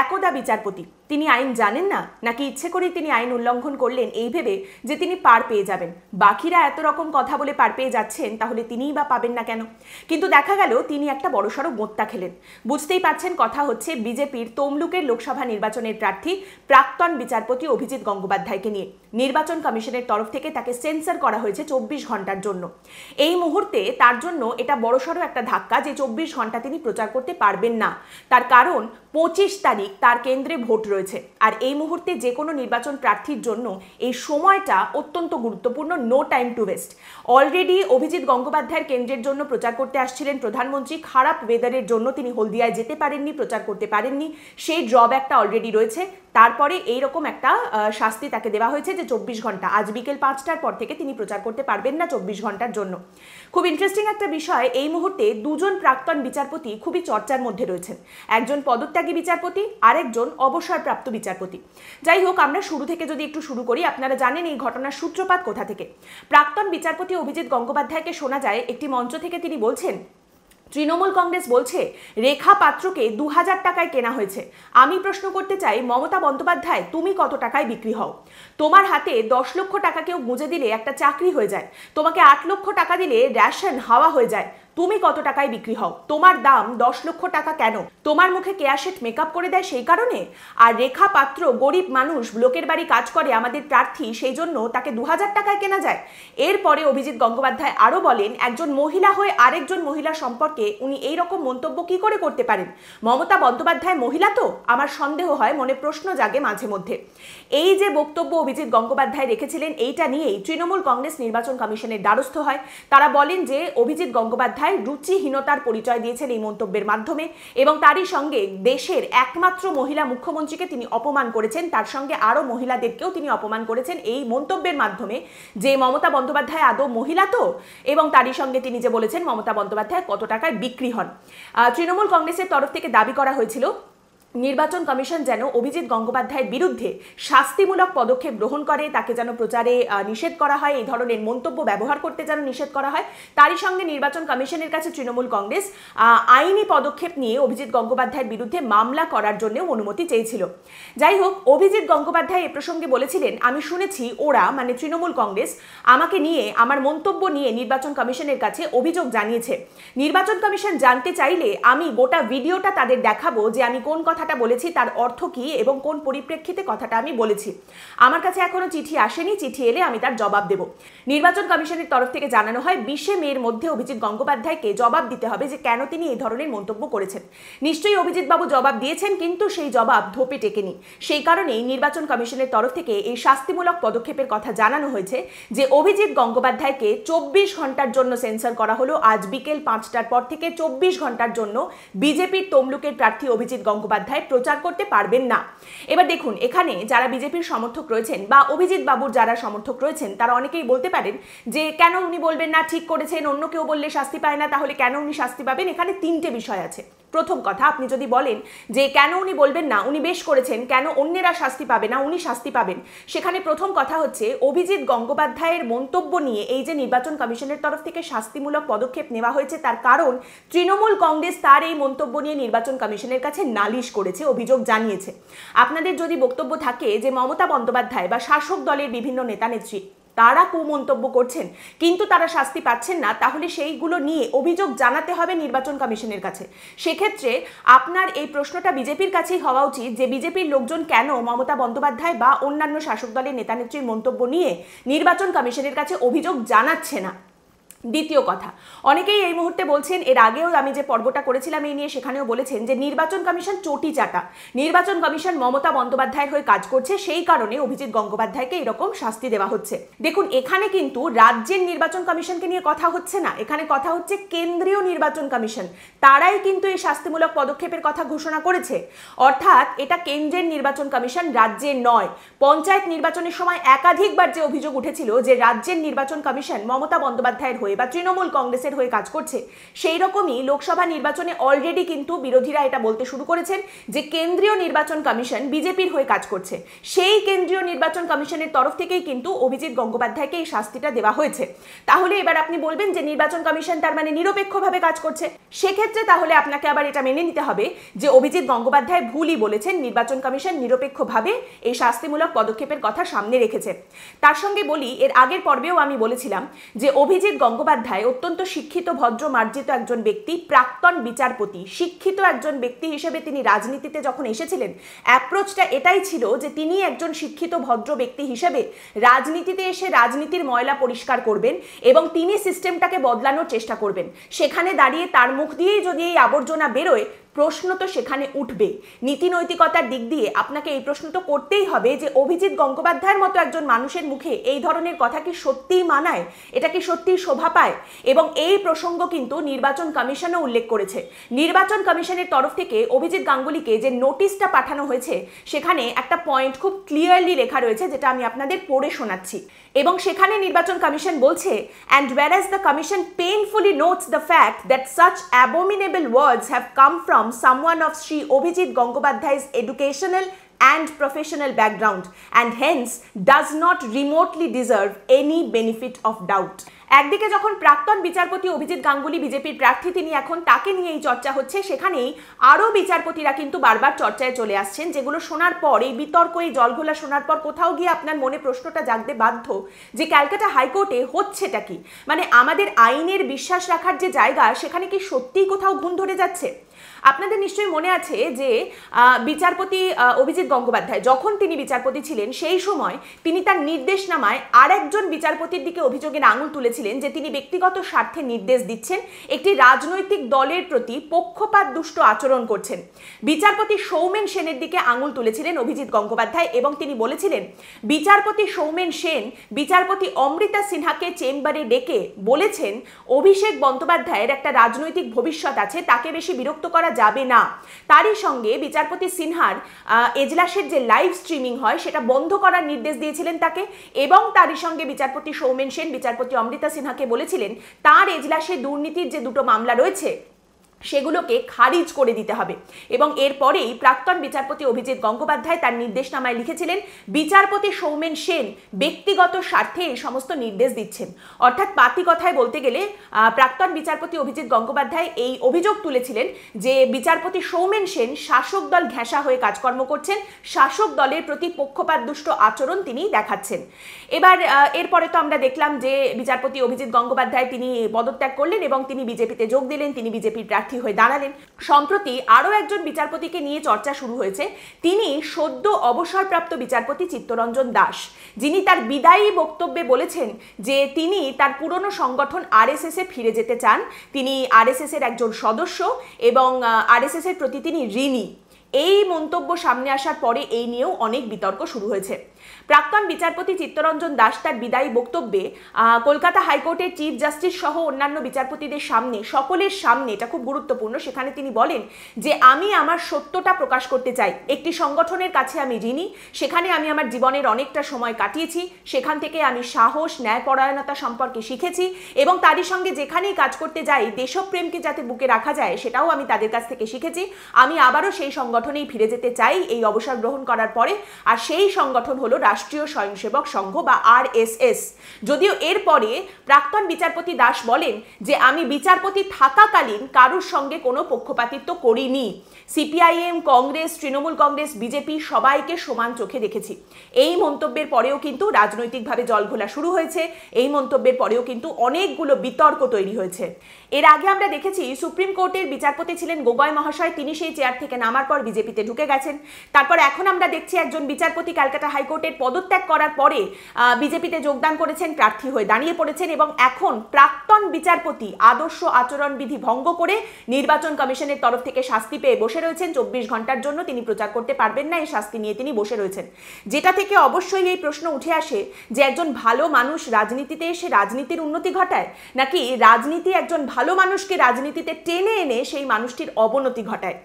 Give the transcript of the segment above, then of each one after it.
একদা বিচারপতি তিনি আইন জানেন না নাকি ইচ্ছে করেই তিনি আইন উল্লঙ্ঘন করলেন এই ভেবে যে তিনি পার পেয়ে যাবেন বাকিরা এত রকম কথা বলে পার পেয়ে যাচ্ছেন তাহলে তিনিই বা পাবেন না কেন কিন্তু দেখা গেল তিনি একটা বড়সড় মোত্তা খেলেন বুঝতেই পাচ্ছেন কথা হচ্ছে বিজেপির তমলুকের লোকসভা নির্বাচনের প্রার্থী প্রাক্তন বিচারপতি অভিজিৎ গঙ্গোপাধ্যায়কে নিয়ে নির্বাচন কমিশনের তরফ থেকে তাকে সেন্সার করা হয়েছে চব্বিশ ঘন্টার জন্য এই মুহূর্তে তার জন্য এটা বড়সড় একটা ধাক্কা যে চব্বিশ ঘন্টা তিনি প্রচার করতে পারবেন না তার কারণ পঁচিশ তারিখ তার কেন্দ্রে ভোট রয়েছে রয়েছে আর এই মুহূর্তে যে কোনো নির্বাচন প্রার্থীর জন্য এই সময়টা অত্যন্ত গুরুত্বপূর্ণ no time to waste already Abhijit গঙ্গোপাধ্যায়ের কেন্দ্রের জন্য প্রচার করতে আসছিলেন প্রধানমন্ত্রী খারাপ ওয়েদারের জন্য তিনি হলদিয়ায় যেতে পারেননি প্রচার করতে পারেননি সেই ড্রব একটা অলরেডি রয়েছে তারপরে এইরকম একটা শাস্তি তাকে দেওয়া হয়েছে যে চব্বিশ ঘন্টা আজ বিকেল পাঁচটার পর থেকে তিনি প্রচার করতে পারবেন না চব্বিশ ঘন্টার জন্য খুব ইন্টারেস্টিং একটা বিষয় এই মুহূর্তে দুজন প্রাক্তন বিচারপতি খুবই চর্চার মধ্যে রয়েছেন একজন পদত্যাগী বিচারপতি আরেকজন অবসরপ্রাপ্ত বিচারপতি যাই হোক আমরা শুরু থেকে যদি একটু শুরু করি আপনারা জানেন এই ঘটনার সূত্রপাত কোথা থেকে প্রাক্তন বিচারপতি অভিজিৎ গঙ্গোপাধ্যায়কে শোনা যায় একটি মঞ্চ থেকে তিনি বলছেন তৃণমূল কংগ্রেস বলছে রেখা পাত্রকে দু হাজার টাকায় কেনা হয়েছে আমি প্রশ্ন করতে চাই মমতা বন্দ্যোপাধ্যায় তুমি কত টাকায় বিক্রি হও তোমার হাতে দশ লক্ষ টাকা কেউ গুঁজে দিলে একটা চাকরি হয়ে যায় তোমাকে আট লক্ষ টাকা দিলে রেশন হাওয়া হয়ে যায় তুমি কত টাকায় বিক্রি হও তোমার দাম দশ লক্ষ টাকা কেন তোমার মুখে কেয়াশেট মেকআপ করে দেয় সেই কারণে আর রেখা পাত্র গরিব মানুষ লোকের বাড়ি কাজ করে আমাদের প্রার্থী সেই জন্য তাকে দু হাজার টাকায় কেনা যায় এরপরে অভিজিৎ গঙ্গোপাধ্যায় আরও বলেন একজন মহিলা হয়ে আরেকজন মহিলা সম্পর্কে উনি এই রকম মন্তব্য কি করে করতে পারেন মমতা বন্দ্যোপাধ্যায় মহিলা তো আমার সন্দেহ হয় মনে প্রশ্ন জাগে মাঝে মধ্যে এই যে বক্তব্য অভিজিৎ গঙ্গোপাধ্যায় রেখেছিলেন এইটা নিয়েই তৃণমূল কংগ্রেস নির্বাচন কমিশনের দ্বারস্থ হয় তারা বলেন যে অভিজিৎ গঙ্গোপাধ্যায় কথায় রুচিহীনতার পরিচয় দিয়েছেন এই মন্তব্যের মাধ্যমে এবং তারই সঙ্গে দেশের একমাত্র মহিলা মুখ্যমন্ত্রীকে তিনি অপমান করেছেন তার সঙ্গে আরও মহিলাদেরকেও তিনি অপমান করেছেন এই মন্তব্যের মাধ্যমে যে মমতা বন্দ্যোপাধ্যায় আদৌ মহিলা তো এবং তারই সঙ্গে তিনি যে বলেছেন মমতা বন্দ্যোপাধ্যায় কত টাকায় বিক্রি হন তৃণমূল কংগ্রেসের তরফ থেকে দাবি করা হয়েছিল নির্বাচন কমিশন যেন অভিজিৎ গঙ্গোপাধ্যায়ের বিরুদ্ধে শাস্তিমূলক পদক্ষেপ গ্রহণ করে তাকে যেন প্রচারে নিষেধ করা হয় এই ধরনের মন্তব্য ব্যবহার করতে যেন নিষেধ করা হয় তারই সঙ্গে নির্বাচন কমিশনের কাছে তৃণমূল কংগ্রেস আইনি পদক্ষেপ নিয়ে অভিজিৎ গঙ্গোপাধ্যায়ের বিরুদ্ধে মামলা করার জন্য অনুমতি চেয়েছিল যাই হোক অভিজিৎ গঙ্গোপাধ্যায় এ প্রসঙ্গে বলেছিলেন আমি শুনেছি ওরা মানে তৃণমূল কংগ্রেস আমাকে নিয়ে আমার মন্তব্য নিয়ে নির্বাচন কমিশনের কাছে অভিযোগ জানিয়েছে নির্বাচন কমিশন জানতে চাইলে আমি গোটা ভিডিওটা তাদের দেখাবো যে আমি কোন কথা কথাটা বলেছি তার অর্থ কি এবং কোন পরিপ্রেক্ষিতে কথাটা আমি বলেছি আমার কাছে এখনো চিঠি আসেনি চিঠি এলে আমি তার জবাব দেব নির্বাচন কমিশনের তরফ থেকে জানানো হয় বিশে মেয়ের মধ্যে অভিজিৎ গঙ্গোপাধ্যায়কে জবাব দিতে হবে যে কেন তিনি এই ধরনের মন্তব্য করেছেন নিশ্চয়ই অভিজিৎবাবু জবাব দিয়েছেন কিন্তু সেই জবাব ধোপে টেকেনি সেই কারণেই নির্বাচন কমিশনের তরফ থেকে এই শাস্তিমূলক পদক্ষেপের কথা জানানো হয়েছে যে অভিজিৎ গঙ্গোপাধ্যায়কে চব্বিশ ঘন্টার জন্য সেন্সার করা হলো আজ বিকেল পাঁচটার পর থেকে চব্বিশ ঘন্টার জন্য বিজেপির তমলুকের প্রার্থী অভিজিৎ গঙ্গোপাধ্যায় অধ্যায় প্রচার করতে পারবেন না এবার দেখুন এখানে যারা বিজেপির সমর্থক রয়েছেন বা অভিজিৎ বাবুর যারা সমর্থক রয়েছেন তারা অনেকেই বলতে পারেন যে কেন উনি বলবেন না ঠিক করেছেন অন্য কেউ বললে শাস্তি পায় না তাহলে কেন উনি শাস্তি পাবেন এখানে তিনটে বিষয় আছে প্রথম কথা আপনি যদি বলেন যে কেন উনি বলবেন না উনি বেশ করেছেন কেন অন্যেরা শাস্তি পাবে না উনি শাস্তি পাবেন সেখানে প্রথম কথা হচ্ছে অভিজিৎ গঙ্গোপাধ্যায়ের মন্তব্য নিয়ে এই যে নির্বাচন কমিশনের তরফ থেকে শাস্তিমূলক পদক্ষেপ নেওয়া হয়েছে তার কারণ তৃণমূল কংগ্রেস তার এই মন্তব্য নিয়ে নির্বাচন কমিশনের কাছে নালিশ করেছে অভিযোগ জানিয়েছে আপনাদের যদি বক্তব্য থাকে যে মমতা বন্দ্যোপাধ্যায় বা শাসক দলের বিভিন্ন নেত্রী তারা কুমন্তব্য করছেন কিন্তু তারা শাস্তি পাচ্ছেন না তাহলে সেইগুলো নিয়ে অভিযোগ জানাতে হবে নির্বাচন কমিশনের কাছে সেক্ষেত্রে আপনার এই প্রশ্নটা বিজেপির কাছেই হওয়া উচিত যে বিজেপির লোকজন কেন মমতা বন্দ্যোপাধ্যায় বা অন্যান্য শাসক দলের নেতানেত্রীর মন্তব্য নিয়ে নির্বাচন কমিশনের কাছে অভিযোগ জানাচ্ছে না দ্বিতীয় কথা অনেকেই এই মুহূর্তে বলছেন এর আগেও আমি যে পর্বটা করেছিলাম এই নিয়ে সেখানেও বলেছেন যে নির্বাচন কমিশন চটি চাটা নির্বাচন কমিশন মমতা বন্দ্যোপাধ্যায়ের হয়ে কাজ করছে সেই কারণে অভিজিৎ গঙ্গোপাধ্যায়কে এরকম শাস্তি দেওয়া হচ্ছে দেখুন এখানে কিন্তু রাজ্যের নির্বাচন কমিশনকে নিয়ে কথা হচ্ছে না এখানে কথা হচ্ছে কেন্দ্রীয় নির্বাচন কমিশন তারাই কিন্তু এই শাস্তিমূলক পদক্ষেপের কথা ঘোষণা করেছে অর্থাৎ এটা কেন্দ্রের নির্বাচন কমিশন রাজ্যের নয় পঞ্চায়েত নির্বাচনের সময় একাধিকবার যে অভিযোগ উঠেছিল যে রাজ্যের নির্বাচন কমিশন মমতা বন্দ্যোপাধ্যায়ের হয়ে হয়ে বা তৃণমূল কংগ্রেসের হয়ে কাজ করছে সেই রকমই লোকসভা নির্বাচনে অলরেডি কিন্তু বিরোধীরা এটা বলতে শুরু করেছেন যে কেন্দ্রীয় নির্বাচন কমিশন বিজেপির হয়ে কাজ করছে সেই কেন্দ্রীয় নির্বাচন কমিশনের তরফ থেকেই কিন্তু অভিজিৎ গঙ্গোপাধ্যায়কে এই শাস্তিটা দেওয়া হয়েছে তাহলে এবার আপনি বলবেন যে নির্বাচন কমিশন তার মানে নিরপেক্ষভাবে কাজ করছে সেক্ষেত্রে তাহলে আপনাকে আবার এটা মেনে নিতে হবে যে অভিজিৎ গঙ্গোপাধ্যায় ভুলই বলেছেন নির্বাচন কমিশন নিরপেক্ষভাবে এই শাস্তিমূলক পদক্ষেপের কথা সামনে রেখেছে তার সঙ্গে বলি এর আগের পর্বেও আমি বলেছিলাম যে অভিজিৎ গঙ্গ গঙ্গোপাধ্যায় অত্যন্ত শিক্ষিত ভদ্র মার্জিত একজন ব্যক্তি প্রাক্তন বিচারপতি শিক্ষিত একজন ব্যক্তি হিসেবে তিনি রাজনীতিতে যখন এসেছিলেন অ্যাপ্রোচটা এটাই ছিল যে তিনি একজন শিক্ষিত ভদ্র ব্যক্তি হিসেবে রাজনীতিতে এসে রাজনীতির ময়লা পরিষ্কার করবেন এবং তিনি সিস্টেমটাকে বদলানোর চেষ্টা করবেন সেখানে দাঁড়িয়ে তার মুখ দিয়েই যদি এই আবর্জনা বেরোয় প্রশ্ন তো সেখানে উঠবে নীতি নৈতিকতার দিক দিয়ে আপনাকে এই প্রশ্ন তো করতেই হবে যে অভিজিৎ গঙ্গোপাধ্যায়ের মতো একজন মানুষের মুখে এই ধরনের কথা কি সত্যিই মানায় এটা কি সত্যিই শোভা পায় এবং এই প্রসঙ্গ কিন্তু নির্বাচন কমিশনও উল্লেখ করেছে নির্বাচন কমিশনের তরফ থেকে অভিজিৎ গাঙ্গুলিকে যে নোটিশটা পাঠানো হয়েছে সেখানে একটা পয়েন্ট খুব ক্লিয়ারলি লেখা রয়েছে যেটা আমি আপনাদের পড়ে শোনাচ্ছি এবং সেখানে নির্বাচন কমিশন বলছে and whereas the commission painfully notes the fact that such abominable words have come from from someone of Sri Obhijit Gangopadhyay's educational and professional background and hence does not remotely deserve any benefit of doubt. একদিকে যখন প্রাক্তন বিচারপতি অভিজিৎ গাঙ্গুলি বিজেপির প্রার্থী তিনি এখন তাকে নিয়েই চর্চা হচ্ছে সেখানেই আরও বিচারপতিরা কিন্তু বারবার চর্চায় চলে আসছেন যেগুলো শোনার পর এই বিতর্ক এই জলঘোলা শোনার পর কোথাও গিয়ে আপনার মনে প্রশ্নটা জাগতে বাধ্য যে ক্যালকাটা হাইকোর্টে হচ্ছেটা কি মানে আমাদের আইনের বিশ্বাস রাখার যে জায়গা সেখানে কি সত্যিই কোথাও ঘুম ধরে যাচ্ছে আপনাদের নিশ্চয়ই মনে আছে যে বিচারপতি অভিজিৎ গঙ্গোপাধ্যায় যখন তিনি বিচারপতি ছিলেন সেই সময় তিনি তার নির্দেশনামায় আরেকজন বিচারপতির দিকে অভিযোগের আঙুল তুলেছিলেন যে তিনি ব্যক্তিগত স্বার্থে নির্দেশ দিচ্ছেন একটি রাজনৈতিক দলের প্রতি পক্ষপাত দুষ্ট আচরণ করছেন বিচারপতি সৌমেন সেনের দিকে আঙুল তুলেছিলেন অভিজিৎ গঙ্গোপাধ্যায় এবং তিনি বলেছিলেন বিচারপতি সৌমেন সেন বিচারপতি অমৃতা সিনহাকে চেম্বারে ডেকে বলেছেন অভিষেক বন্দ্যোপাধ্যায়ের একটা রাজনৈতিক ভবিষ্যৎ আছে তাকে বেশি বিরক্ত করা যাবে না তারই সঙ্গে বিচারপতি সিনহার এজলাসের যে লাইভ স্ট্রিমিং হয় সেটা বন্ধ করার নির্দেশ দিয়েছিলেন তাকে এবং তারই সঙ্গে বিচারপতি সৌমেন সেন বিচারপতি অমৃতা সিনহাকে বলেছিলেন তার এজলাসে দুর্নীতির যে দুটো মামলা রয়েছে সেগুলোকে খারিজ করে দিতে হবে এবং এরপরেই প্রাক্তন বিচারপতি অভিজিৎ গঙ্গোপাধ্যায় তার নির্দেশনামায় লিখেছিলেন বিচারপতি সৌমেন সেন ব্যক্তিগত স্বার্থে এই সমস্ত নির্দেশ দিচ্ছেন অর্থাৎ পাতি কথায় বলতে গেলে প্রাক্তন বিচারপতি অভিজিৎ গঙ্গোপাধ্যায় এই অভিযোগ তুলেছিলেন যে বিচারপতি সৌমেন সেন শাসক দল ঘেঁষা হয়ে কাজকর্ম করছেন শাসক দলের প্রতি পক্ষপাতদুষ্ট আচরণ তিনি দেখাচ্ছেন এবার এরপরে তো আমরা দেখলাম যে বিচারপতি অভিজিৎ গঙ্গোপাধ্যায় তিনি পদত্যাগ করলেন এবং তিনি বিজেপিতে যোগ দিলেন তিনি বিজেপির প্রার্থী প্রার্থী হয়ে দাঁড়ালেন সম্প্রতি আরও একজন বিচারপতিকে নিয়ে চর্চা শুরু হয়েছে তিনি সদ্য অবসরপ্রাপ্ত বিচারপতি চিত্তরঞ্জন দাস যিনি তার বিদায়ী বক্তব্যে বলেছেন যে তিনি তার পুরনো সংগঠন আরএসএসে ফিরে যেতে চান তিনি আরএসএসের একজন সদস্য এবং আরএসএসের প্রতি তিনি ঋণী এই মন্তব্য সামনে আসার পরে এই নিয়েও অনেক বিতর্ক শুরু হয়েছে প্রাক্তন বিচারপতি চিত্তরঞ্জন দাস তার বিদায়ী বক্তব্যে কলকাতা হাইকোর্টের চিফ জাস্টিস সহ অন্যান্য বিচারপতিদের সামনে সকলের সামনে এটা খুব গুরুত্বপূর্ণ সেখানে তিনি বলেন যে আমি আমার সত্যটা প্রকাশ করতে চাই একটি সংগঠনের কাছে আমি ঋণী সেখানে আমি আমার জীবনের অনেকটা সময় কাটিয়েছি সেখান থেকে আমি সাহস ন্যায়পরায়ণতা সম্পর্কে শিখেছি এবং তারই সঙ্গে যেখানেই কাজ করতে যাই দেশপ্রেমকে যাতে বুকে রাখা যায় সেটাও আমি তাদের কাছ থেকে শিখেছি আমি আবারও সেই সংগঠনেই ফিরে যেতে চাই এই অবসর গ্রহণ করার পরে আর সেই সংগঠন হলো হলো রাষ্ট্রীয় স্বয়ংসেবক সংঘ বা আর যদিও এরপরে প্রাক্তন বিচারপতি দাস বলেন যে আমি বিচারপতি থাকাকালীন কারুর সঙ্গে কোনো পক্ষপাতিত্ব করিনি CPIM Congress Trinamool Congress BJP সবাইকে সমান চোখে দেখেছি এই মন্তব্যের পরেও কিন্তু রাজনৈতিকভাবে জল ঘোলা শুরু হয়েছে এই মন্তব্যের পরেও কিন্তু অনেকগুলো বিতর্ক তৈরি হয়েছে এর আগে আমরা দেখেছি সুপ্রিম কোর্টের বিচারপতি ছিলেন গোগয় মহাশয় তিনি সেই চেয়ার থেকে নামার পর বিজেপিতে ঢুকে গেছেন তারপর এখন আমরা দেখছি একজন বিচারপতি ক্যালকাটা হাইকোর্ট ভোটের পদত্যাগ করার পরে বিজেপিতে যোগদান করেছেন প্রার্থী হয়ে দাঁড়িয়ে পড়েছেন এবং এখন প্রাক্তন বিচারপতি আদর্শ আচরণবিধি ভঙ্গ করে নির্বাচন কমিশনের তরফ থেকে শাস্তি পেয়ে বসে রয়েছেন চব্বিশ ঘন্টার জন্য তিনি প্রচার করতে পারবেন না এই শাস্তি নিয়ে তিনি বসে রয়েছেন যেটা থেকে অবশ্যই এই প্রশ্ন উঠে আসে যে একজন ভালো মানুষ রাজনীতিতে এসে রাজনীতির উন্নতি ঘটায় নাকি রাজনীতি একজন ভালো মানুষকে রাজনীতিতে টেনে এনে সেই মানুষটির অবনতি ঘটায়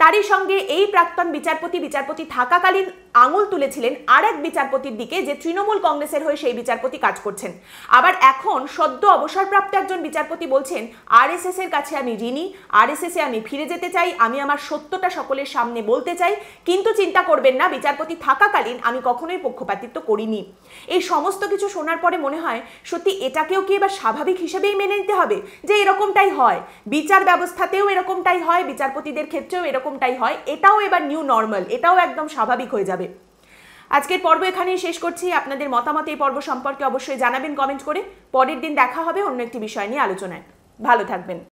তারই সঙ্গে এই প্রাক্তন বিচারপতি বিচারপতি থাকাকালীন আঙুল তুলেছিলেন আর এক বিচারপতির দিকে যে তৃণমূল কংগ্রেসের হয়ে সেই বিচারপতি কাজ করছেন আবার এখন সদ্য অবসরপ্রাপ্ত একজন বিচারপতি বলছেন এস এর কাছে আমি ঋণী আর এ আমি ফিরে যেতে চাই আমি আমার সত্যটা সকলের সামনে বলতে চাই কিন্তু চিন্তা করবেন না বিচারপতি থাকাকালীন আমি কখনোই পক্ষপাতিত্ব করিনি এই সমস্ত কিছু শোনার পরে মনে হয় সত্যি এটাকেও কি এবার স্বাভাবিক হিসেবেই মেনে নিতে হবে যে এরকমটাই হয় বিচার ব্যবস্থাতেও এরকমটাই হয় বিচারপতিদের ক্ষেত্রেও দেশেও এরকমটাই হয় এটাও এবার নিউ নর্মাল এটাও একদম স্বাভাবিক হয়ে যাবে আজকের পর্ব এখানেই শেষ করছি আপনাদের মতামত এই পর্ব সম্পর্কে অবশ্যই জানাবেন কমেন্ট করে পরের দিন দেখা হবে অন্য একটি বিষয় নিয়ে আলোচনায় ভালো থাকবেন